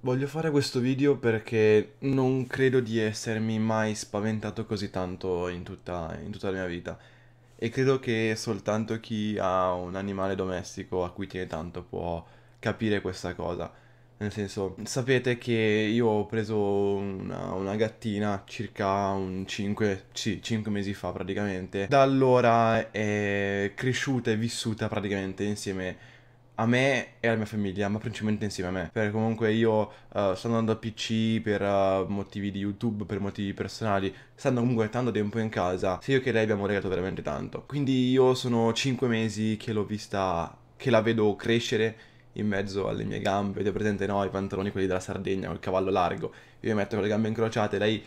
Voglio fare questo video perché non credo di essermi mai spaventato così tanto in tutta, in tutta, la mia vita e credo che soltanto chi ha un animale domestico a cui tiene tanto può capire questa cosa. Nel senso, sapete che io ho preso una, una gattina circa un 5, sì, 5 mesi fa praticamente. Da allora è cresciuta e vissuta praticamente insieme a a me e alla mia famiglia, ma principalmente insieme a me. Perché comunque io uh, eh, sto andando a PC per uh, motivi di YouTube, per motivi personali, stando comunque tanto tempo in casa, sia io che lei abbiamo legato veramente tanto. Quindi io sono 5 mesi che l'ho vista, che la vedo crescere in mezzo alle mie gambe, Vedete presente no, i pantaloni quelli della Sardegna, col cavallo largo, io mi metto con le gambe incrociate, lei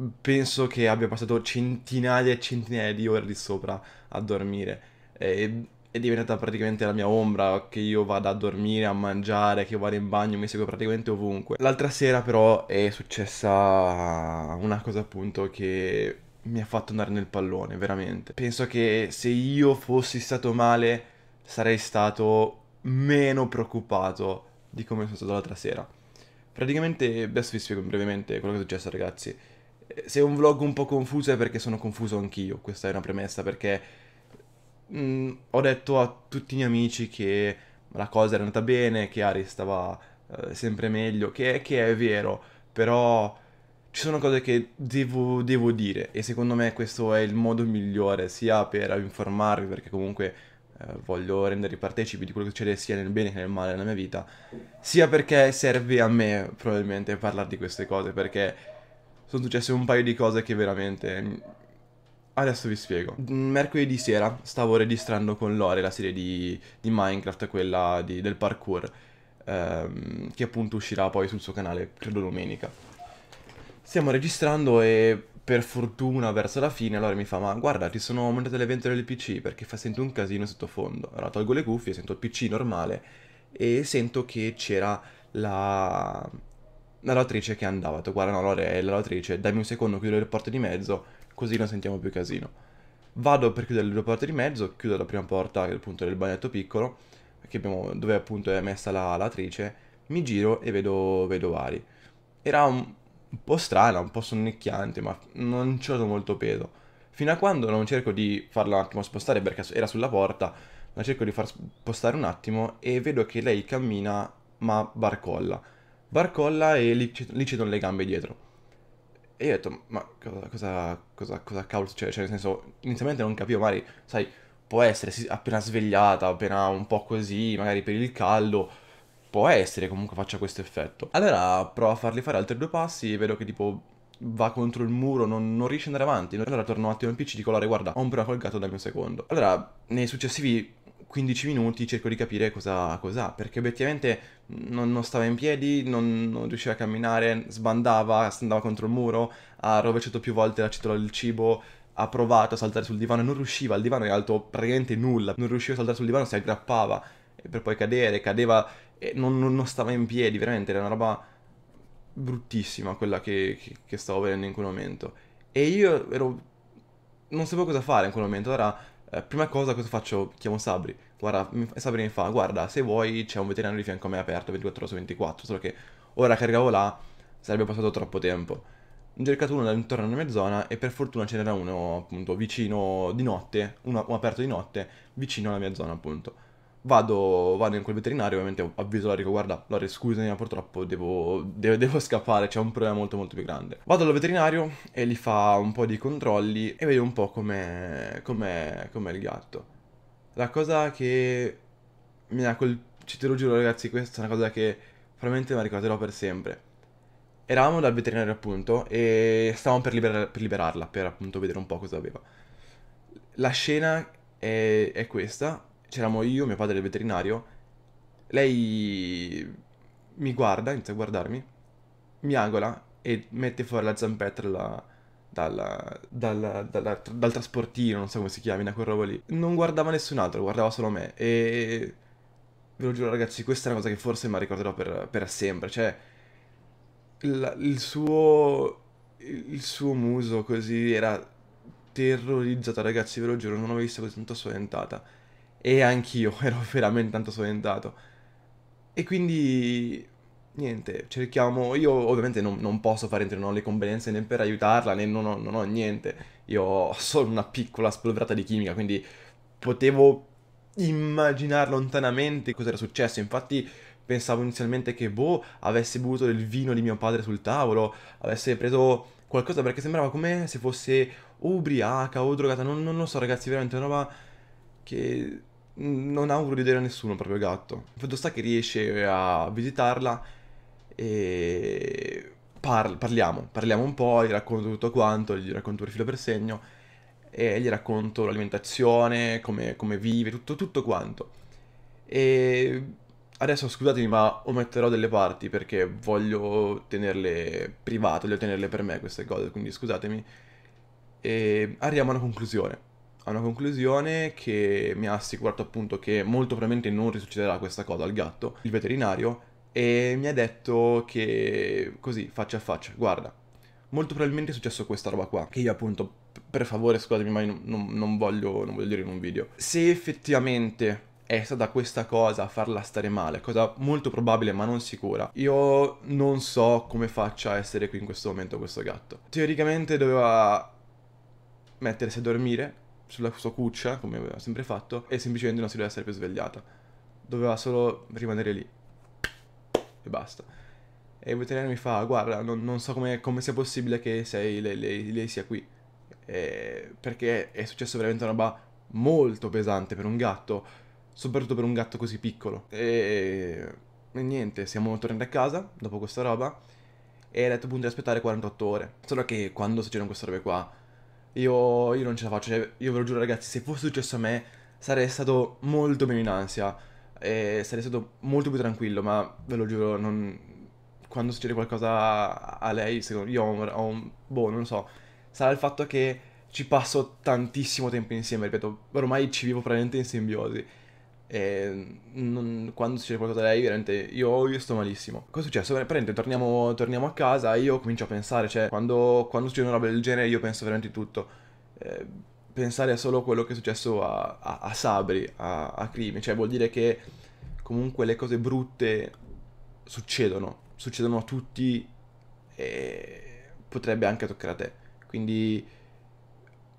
mm, penso che abbia passato centinaia e centinaia di ore di sopra a dormire. E è diventata praticamente la mia ombra, che io vado a dormire, a mangiare, che vado in bagno, mi seguo praticamente ovunque. L'altra sera però è successa una cosa appunto che mi ha fatto andare nel pallone, veramente. Penso che se io fossi stato male sarei stato meno preoccupato di come sono stato l'altra sera. Praticamente, adesso vi spiego brevemente quello che è successo ragazzi. Se è un vlog un po' confuso è perché sono confuso anch'io, questa è una premessa, perché mh, mm, ho detto a tutti i miei amici che la cosa era andata bene, che Ari stava eh, sempre meglio, che, che, è vero, però ci sono cose che devo, devo, dire e secondo me questo è il modo migliore sia per informarvi, perché comunque eh, voglio rendervi partecipi di quello che succede sia nel bene che nel male nella mia vita, sia perché serve a me probabilmente parlare di queste cose, perché sono successe un paio di cose che veramente Adesso vi spiego. Mm, mercoledì sera stavo registrando con Lore la serie di, di Minecraft, quella di, del parkour, ehm, che appunto uscirà poi sul suo canale, credo domenica. Stiamo registrando e per fortuna verso la fine Lore mi fa ma guarda ti sono aumentate le ventole del PC perché fa, sento un casino sottofondo. Allora tolgo le cuffie, sento il PC normale e sento che c'era la la lavatrice che andava, ho detto guarda no allora è la lavatrice, dammi un secondo, chiudo le porte di mezzo, così non sentiamo più casino. Vado per chiudere le due porte di mezzo, chiudo la prima porta che è appunto del bagnetto piccolo, abbiamo, dove appunto è messa la lavatrice, mi giro e vedo, vedo Ari. Era un, un po' strana, un po' sonnecchiante, ma non ci ho dato molto peso. Fino a quando non cerco di farla un attimo spostare perché era sulla porta, la cerco di far spostare un attimo e vedo che lei cammina ma barcolla barcolla e lì, lì cedono le gambe dietro. E io ho detto, ma cosa, cosa, cosa, cosa cavolo succede? Cioè, nel senso, inizialmente non capivo, magari, sai, può essere appena svegliata, appena un po' così, magari per il caldo, può essere comunque faccia questo effetto. Allora provo a fargli fare altri due passi, vedo che tipo va contro il muro, non, non riesce ad andare avanti. Allora torno un attimo in PC e dico, guarda, ho un primo colgato dal un secondo. Allora, nei successivi 15 minuti cerco di capire cosa, cosa perché obiettivamente non, non, stava in piedi, non, non, riusciva a camminare, sbandava, andava contro il muro, ha rovesciato più volte la cintura del cibo, ha provato a saltare sul divano e non riusciva, il divano era alto praticamente nulla, non riusciva a saltare sul divano, si aggrappava per poi cadere, cadeva e non, non stava in piedi, veramente era una roba bruttissima quella che, che, che stavo vedendo in quel momento. E io ero non sapevo cosa fare in quel momento. Allora eh, prima cosa cosa faccio? Chiamo Sabri. Guarda, Sabri mi fa, guarda, se vuoi c'è un veterinario di fianco a me aperto 24 ore su 24, solo che ora caricavo là, sarebbe passato troppo tempo. Ho cercato uno intorno alla mia zona e per fortuna ce n'era uno appunto vicino di notte, uno aperto di notte, vicino alla mia zona appunto. Vado, vado in quel veterinario, ovviamente avviso l'arico, guarda, Lore scusami ma purtroppo devo, devo, devo scappare, c'è un problema molto molto più grande. Vado al veterinario e gli fa un po' di controlli e vedo un po' com'è, com'è, com'è il gatto. La cosa che mi ha colpito, ci te lo giuro ragazzi, questa è una cosa che probabilmente mi ricorderò per sempre. Eravamo dal veterinario appunto e stavamo per, libera- per liberarla, per appunto vedere un po' cosa aveva. La scena è, è questa, c'eravamo io, mio padre il veterinario, lei mi guarda, inizia a guardarmi, mi agola e mette fuori la zampetta dalla, dalla, dalla, dal trasportino, non so come si chiami, da quel robo lì. Non guardava nessun altro, guardava solo me. E ve lo giuro ragazzi, questa è una cosa che forse mi ricorderò per, per sempre. Cioè, il, il, suo, il suo muso così era terrorizzata, ragazzi, ve lo giuro, non l'ho mai vista così tanto spaventata e anch'io ero veramente tanto spaventato. E quindi niente, cerchiamo. Io ovviamente non, non, posso fare niente, non ho le competenze né per aiutarla né non ho, non ho, niente. Io ho solo una piccola spolverata di chimica, quindi potevo immaginare lontanamente cosa era successo. Infatti pensavo inizialmente che boh, avesse bevuto del vino di mio padre sul tavolo, avesse preso qualcosa perché sembrava come se fosse ubriaca o drogata. Non, non lo so, ragazzi, veramente una roba che non auguro di vedere a nessuno proprio gatto. Il fatto sta che riesce a visitarla e Par- parliamo, parliamo un po', gli racconto tutto quanto, gli racconto per filo per segno e gli racconto l'alimentazione, come, come vive, tutto, tutto quanto. E adesso scusatemi ma ometterò delle parti perché voglio tenerle private, voglio tenerle per me queste cose, quindi scusatemi. E arriviamo a una conclusione a una conclusione che mi ha assicurato appunto che molto probabilmente non risuccederà questa cosa al gatto, il veterinario, e mi ha detto che così, faccia a faccia, guarda, molto probabilmente è successo questa roba qua, che io appunto, per favore scusatemi, ma non, non, voglio, non voglio dire in un video. Se effettivamente è stata questa cosa a farla stare male, cosa molto probabile ma non sicura. Io non so come faccia a essere qui in questo momento questo gatto. Teoricamente doveva mettersi a dormire, sulla sua cuccia, come aveva sempre fatto, e semplicemente non si doveva essere più svegliata. Doveva solo rimanere lì. E basta. E il veterinario mi fa, guarda, non, non so come, come, sia possibile che sei, lei, lei, lei sia qui. E perché è successo veramente una roba molto pesante per un gatto, soprattutto per un gatto così piccolo. E, e niente, siamo tornati a casa dopo questa roba e ha detto appunto di aspettare 48 ore. Solo che quando succedono queste robe qua io, io non ce la faccio, cioè, io ve lo giuro ragazzi, se fosse successo a me sarei stato molto meno in ansia e sarei stato molto più tranquillo, ma ve lo giuro, non... quando succede qualcosa a lei, secondo io ho un, ho un... boh, non lo so, sarà il fatto che ci passo tantissimo tempo insieme, ripeto, ormai ci vivo praticamente in simbiosi non, quando si è qualcosa da lei, veramente io, io, sto malissimo. Cosa è successo? Praticamente torniamo, torniamo, a casa io comincio a pensare, cioè, quando, quando succede una roba del genere io penso veramente tutto. Eh, pensare a solo quello che è successo a, a, a Sabri, a, a Crimi, cioè vuol dire che comunque le cose brutte succedono, succedono a tutti e potrebbe anche toccare a te. Quindi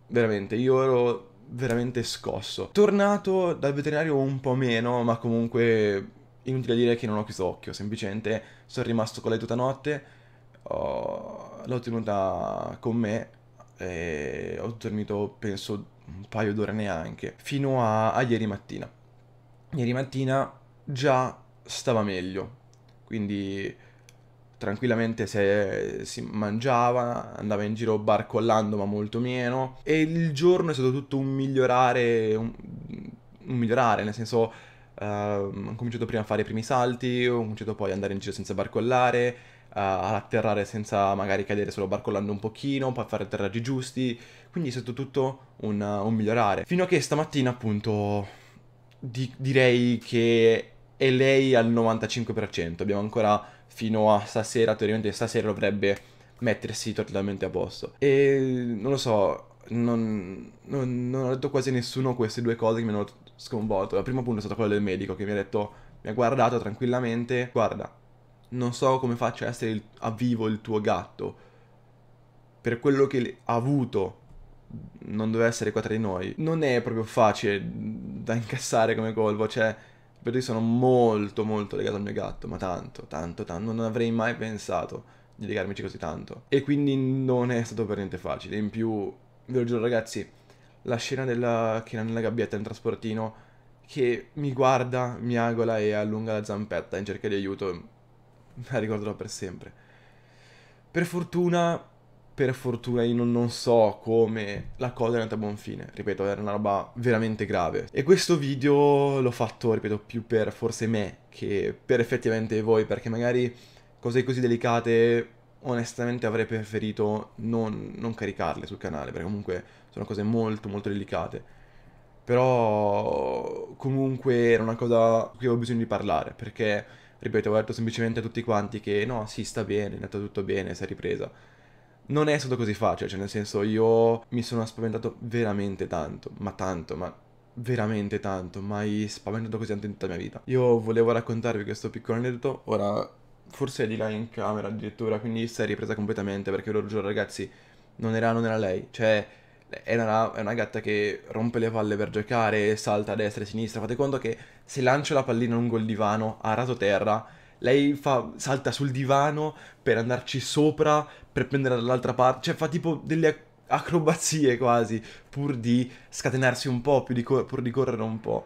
veramente io ero veramente scosso. Tornato dal veterinario un po' meno, ma comunque inutile dire che non ho chiuso occhio, semplicemente sono rimasto con lei tutta notte, ho... l'ho tenuta con me e ho dormito penso un paio d'ore neanche, fino a... a ieri mattina. Ieri mattina già stava meglio, quindi tranquillamente se si mangiava, andava in giro barcollando ma molto meno e il giorno è stato tutto un migliorare, un, un migliorare, nel senso uh, ho cominciato prima a fare i primi salti, ho cominciato poi ad andare in giro senza barcollare, uh, ad atterrare senza magari cadere solo barcollando un pochino, poi fare atterraggi giusti, quindi è stato tutto un, un migliorare. Fino a che stamattina appunto di- direi che è lei al 95%, abbiamo ancora fino a stasera, teoricamente stasera dovrebbe mettersi totalmente a posto. E non lo so, non, non, non ho detto quasi a nessuno queste due cose che mi hanno sconvolto. La prima appunto è stata quella del medico che mi ha detto, mi ha guardato tranquillamente, guarda, non so come faccio a essere il, a vivo il tuo gatto. Per quello che ha avuto non doveva essere qua tra di noi. Non è proprio facile da incassare come colpo, cioè perché sono molto molto legato al mio gatto, ma tanto, tanto, tanto, non avrei mai pensato di legarmici così tanto. E quindi non è stato per niente facile. In più, ve lo giuro ragazzi, la scena della... china nella gabbietta nel trasportino che mi guarda, mi agola e allunga la zampetta in cerca di aiuto, me la ricorderò per sempre. Per fortuna per fortuna io non, non, so come la cosa è andata a buon fine, ripeto, era una roba veramente grave. E questo video l'ho fatto, ripeto, più per forse me che per effettivamente voi, perché magari cose così delicate onestamente avrei preferito non, non caricarle sul canale, perché comunque sono cose molto molto delicate. Però comunque era una cosa di cui avevo bisogno di parlare, perché, ripeto, ho detto semplicemente a tutti quanti che no, sì, sta bene, è andato tutto bene, si è ripresa non è stato così facile, cioè nel senso io mi sono spaventato veramente tanto, ma tanto, ma veramente tanto, mai spaventato così tanto in tutta la mia vita. Io volevo raccontarvi questo piccolo aneddoto, ora forse è di là in camera addirittura, quindi si è ripresa completamente perché ve giuro ragazzi, non era, non era lei, cioè è una, è una, gatta che rompe le palle per giocare, salta a destra e a sinistra, fate conto che se lancio la pallina lungo il divano a raso terra lei fa, salta sul divano per andarci sopra, per prendere dall'altra parte, cioè fa tipo delle acrobazie quasi, pur di scatenarsi un po', di pur di correre un po'.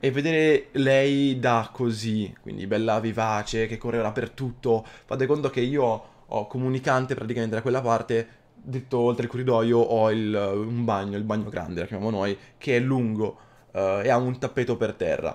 E vedere lei da così, quindi bella vivace, che corre dappertutto, fate conto che io ho, comunicante praticamente da quella parte, detto oltre il corridoio ho il, un bagno, il bagno grande, lo chiamiamo noi, che è lungo eh, e ha un tappeto per terra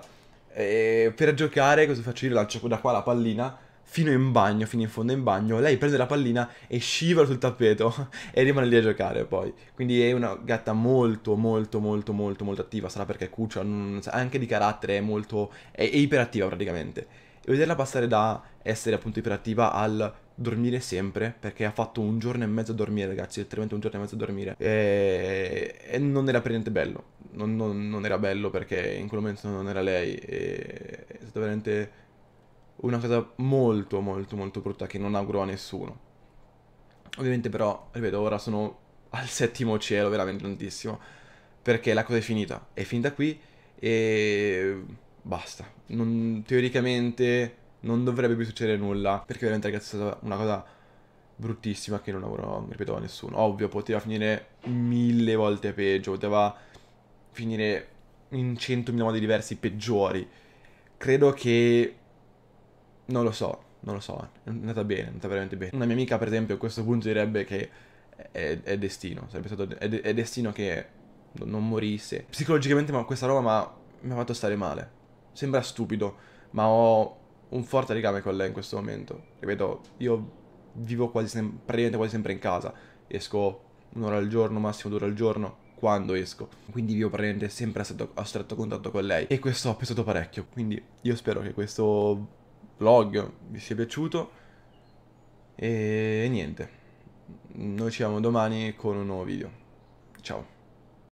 e per giocare cosa faccio? Io lancio da qua la pallina fino in bagno, fino in fondo in bagno, lei prende la pallina e scivola sul tappeto e rimane lì a giocare poi. Quindi è una gatta molto, molto, molto, molto, molto attiva, sarà perché cuccia, anche di carattere è molto, è, è iperattiva praticamente. E vederla passare da essere appunto iperattiva al dormire sempre perché ha fatto un giorno e mezzo a dormire ragazzi, letteralmente un giorno e mezzo a dormire e, e non era per niente bello, non, non, non, era bello perché in quel momento non era lei e è stata veramente una cosa molto molto molto brutta che non auguro a nessuno. Ovviamente però, ripeto, ora sono al settimo cielo, veramente tantissimo, perché la cosa è finita, è finita qui e basta. Non, teoricamente non dovrebbe più succedere nulla, perché veramente ragazzi è stata una cosa bruttissima che non auguro, ripeto, a nessuno. Ovvio, poteva finire mille volte peggio, poteva finire in centomila modi diversi peggiori. Credo che... non lo so, non lo so, è andata bene, è andata veramente bene. Una mia amica, per esempio, a questo punto direbbe che è, è destino, sarebbe stato... È, è, destino che non morisse. Psicologicamente ma questa roba mi ha fatto stare male. Sembra stupido, ma ho un forte legame con lei in questo momento. Ripeto, io vivo quasi sem- praticamente quasi sempre in casa. Esco un'ora al giorno, massimo due ore al giorno, quando esco. Quindi vivo praticamente sempre a stretto, a stretto contatto con lei. E questo ha pesato parecchio. Quindi io spero che questo vlog vi sia piaciuto. E niente, noi ci vediamo domani con un nuovo video. Ciao.